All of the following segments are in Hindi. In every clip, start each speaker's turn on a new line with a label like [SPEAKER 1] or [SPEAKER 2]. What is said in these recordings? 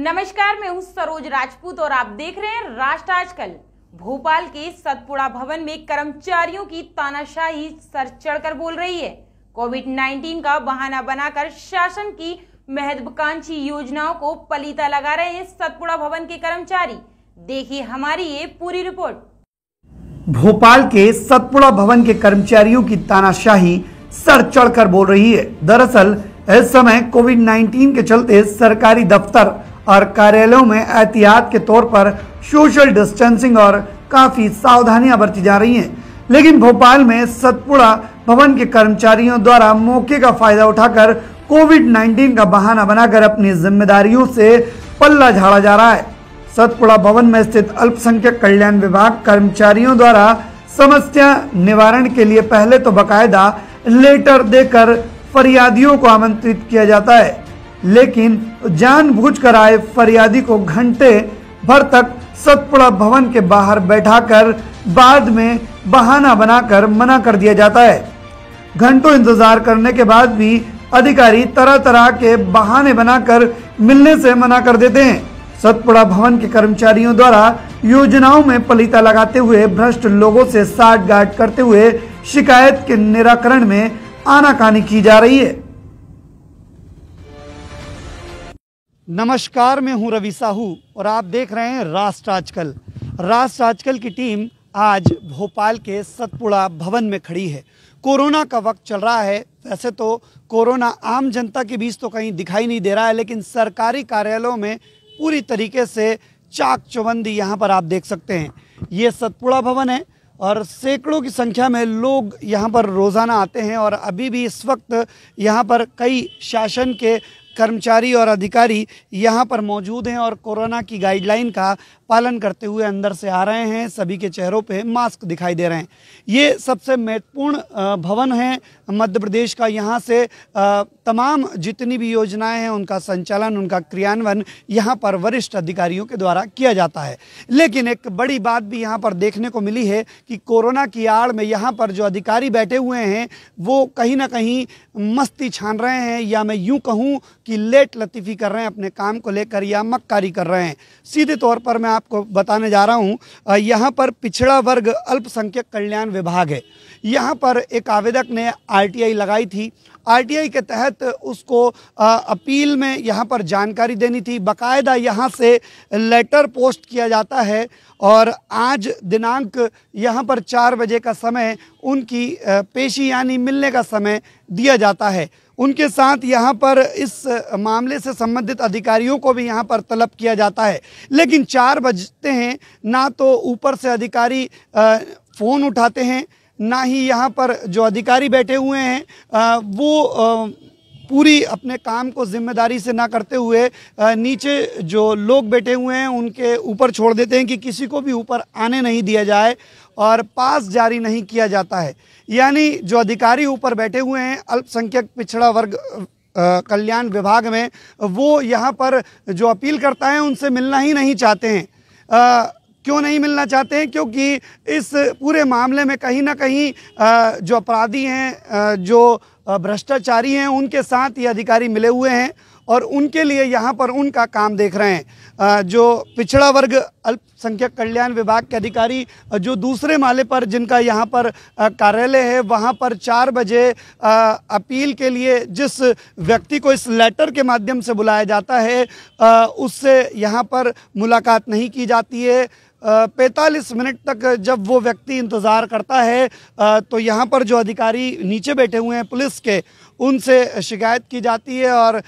[SPEAKER 1] नमस्कार मैं हूं सरोज राजपूत और आप देख रहे हैं राष्ट्र आजकल भोपाल के सतपुड़ा भवन में कर्मचारियों की तानाशाही सर चढ़कर बोल रही है कोविड 19 का बहाना बनाकर शासन की महत्वाकांक्षी योजनाओं को पलीता लगा रहे हैं सतपुड़ा भवन के कर्मचारी देखिए हमारी ये पूरी रिपोर्ट भोपाल के सतपुड़ा भवन के कर्मचारियों की तानाशाही सर चढ़कर बोल रही है दरअसल इस समय कोविड 19 के चलते सरकारी दफ्तर और कार्यालयों में एहतियात के तौर पर सोशल डिस्टेंसिंग और काफ़ी सावधानियां बरती जा रही हैं लेकिन भोपाल में सतपुड़ा भवन के कर्मचारियों द्वारा मौके का फायदा उठाकर कोविड 19 का बहाना बनाकर अपनी जिम्मेदारियों से पल्ला झाड़ा जा रहा है सतपुड़ा भवन में स्थित अल्पसंख्यक कल्याण विभाग कर्मचारियों द्वारा समस्या निवारण के लिए पहले तो बकायदा लेटर देकर फरियादियों को आमंत्रित किया जाता है लेकिन जानबूझकर आए फरियादी को घंटे भर तक सतपुड़ा भवन के बाहर बैठाकर बाद में बहाना बनाकर मना कर दिया जाता है घंटों इंतजार करने के बाद भी अधिकारी तरह तरह के बहाने बनाकर मिलने से मना कर देते हैं सतपुड़ा भवन के कर्मचारियों द्वारा योजनाओं में पलीता लगाते हुए भ्रष्ट लोगों से साठ गाठ करते हुए शिकायत के निराकरण में आनाकानी की जा रही है नमस्कार मैं हूं रवि साहू और आप देख रहे हैं राष्ट्र आजकल राष्ट्र आजकल की टीम आज भोपाल के सतपुड़ा भवन में खड़ी है कोरोना का वक्त चल रहा है वैसे तो कोरोना आम जनता के बीच तो कहीं दिखाई नहीं दे रहा है लेकिन सरकारी कार्यालयों में पूरी तरीके से चाक चौबंदी यहाँ पर आप देख सकते हैं ये सतपुड़ा भवन है और सैकड़ों की संख्या में लोग यहाँ पर रोज़ाना आते हैं और अभी भी इस वक्त यहाँ पर कई शासन के कर्मचारी और अधिकारी यहाँ पर मौजूद हैं और कोरोना की गाइडलाइन का पालन करते हुए अंदर से आ रहे हैं सभी के चेहरों पे मास्क दिखाई दे रहे हैं ये सबसे महत्वपूर्ण भवन है मध्य प्रदेश का यहाँ से तमाम जितनी भी योजनाएं हैं उनका संचालन उनका क्रियान्वयन यहाँ पर वरिष्ठ अधिकारियों के द्वारा किया जाता है लेकिन एक बड़ी बात भी यहाँ पर देखने को मिली है कि कोरोना की आड़ में यहाँ पर जो अधिकारी बैठे हुए हैं वो कहीं ना कहीं मस्ती छान रहे हैं या मैं यूँ कहूँ कि लेट लतीफ़ी कर रहे हैं अपने काम को लेकर या मक्कारी कर रहे हैं सीधे तौर पर मैं आपको बताने जा रहा हूँ यहाँ पर पिछड़ा वर्ग अल्पसंख्यक कल्याण विभाग है यहाँ पर एक आवेदक ने आरटीआई लगाई थी आरटीआई के तहत उसको अपील में यहाँ पर जानकारी देनी थी बकायदा यहाँ से लेटर पोस्ट किया जाता है और आज दिनांक यहाँ पर चार बजे का समय उनकी पेशी यानी मिलने का समय दिया जाता है उनके साथ यहाँ पर इस मामले से संबंधित अधिकारियों को भी यहाँ पर तलब किया जाता है लेकिन चार बजते हैं ना तो ऊपर से अधिकारी फ़ोन उठाते हैं ना ही यहाँ पर जो अधिकारी बैठे हुए हैं वो पूरी अपने काम को जिम्मेदारी से ना करते हुए नीचे जो लोग बैठे हुए हैं उनके ऊपर छोड़ देते हैं कि किसी को भी ऊपर आने नहीं दिया जाए और पास जारी नहीं किया जाता है यानी जो अधिकारी ऊपर बैठे हुए हैं अल्पसंख्यक पिछड़ा वर्ग कल्याण विभाग में वो यहाँ पर जो अपील करता है उनसे मिलना ही नहीं चाहते हैं आ, क्यों नहीं मिलना चाहते हैं क्योंकि इस पूरे मामले में कहीं ना कहीं जो अपराधी हैं जो भ्रष्टाचारी हैं उनके साथ ये अधिकारी मिले हुए हैं और उनके लिए यहाँ पर उनका काम देख रहे हैं जो पिछड़ा वर्ग अल्पसंख्यक कल्याण विभाग के अधिकारी जो दूसरे माले पर जिनका यहाँ पर कार्यालय है वहाँ पर चार बजे अपील के लिए जिस व्यक्ति को इस लेटर के माध्यम से बुलाया जाता है उससे यहाँ पर मुलाकात नहीं की जाती है पैंतालीस मिनट तक जब वो व्यक्ति इंतज़ार करता है तो यहाँ पर जो अधिकारी नीचे बैठे हुए हैं पुलिस के उनसे शिकायत की जाती है और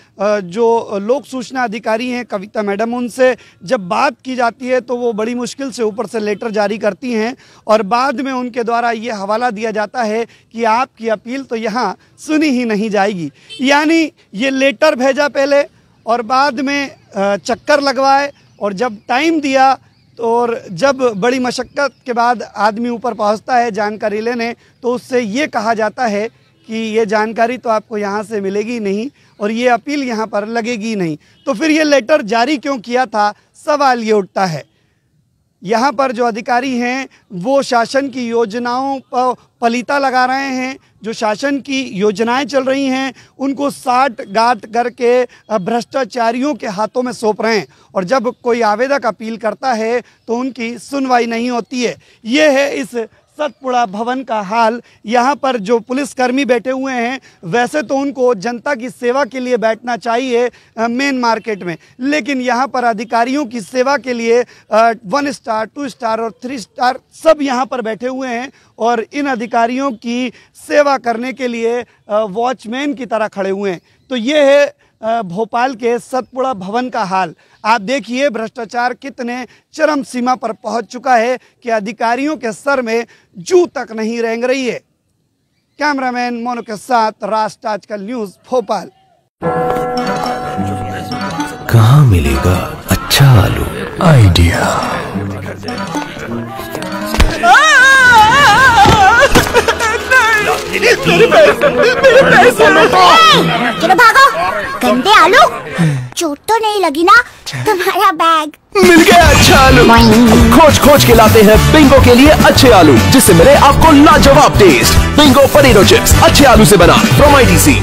[SPEAKER 1] जो लोक सूचना अधिकारी हैं कविता मैडम उनसे जब बात की जाती है तो वो बड़ी मुश्किल से ऊपर से लेटर जारी करती हैं और बाद में उनके द्वारा ये हवाला दिया जाता है कि आपकी अपील तो यहाँ सुनी ही नहीं जाएगी यानी ये लेटर भेजा पहले और बाद में चक्कर लगवाए और जब टाइम दिया और जब बड़ी मशक्क़त के बाद आदमी ऊपर पहुंचता है जानकारी लेने तो उससे ये कहा जाता है कि ये जानकारी तो आपको यहाँ से मिलेगी नहीं और ये अपील यहाँ पर लगेगी नहीं तो फिर ये लेटर जारी क्यों किया था सवाल ये उठता है यहाँ पर जो अधिकारी हैं वो शासन की योजनाओं पर पलीता लगा रहे हैं जो शासन की योजनाएं चल रही हैं उनको साट गाट करके भ्रष्टाचारियों के हाथों में सौंप रहे हैं और जब कोई आवेदक अपील करता है तो उनकी सुनवाई नहीं होती है ये है इस सतपुड़ा भवन का हाल यहाँ पर जो पुलिसकर्मी बैठे हुए हैं वैसे तो उनको जनता की सेवा के लिए बैठना चाहिए मेन मार्केट में लेकिन यहाँ पर अधिकारियों की सेवा के लिए वन स्टार टू स्टार और थ्री स्टार सब यहाँ पर बैठे हुए हैं और इन अधिकारियों की सेवा करने के लिए वॉचमैन की तरह खड़े हुए हैं तो ये है भोपाल के सतपुड़ा भवन का हाल आप देखिए भ्रष्टाचार कितने चरम सीमा पर पहुंच चुका है कि अधिकारियों के सर में जू तक नहीं रेंग रही है कैमरामैन मोनो के साथ राष्ट्र आजकल न्यूज भोपाल कहा मिलेगा अच्छा आलू आइडिया मेरे पैसे गंदे आलू चोट तो नहीं लगी ना तुम्हारा बैग मिल गया अच्छा आलू खोज खोज के लाते हैं बिंगो के लिए अच्छे आलू जिससे मिले आपको लाजवाब टेस्ट बिंगो पनीरो चिप्स अच्छे आलू से बना प्रोमाइडी सी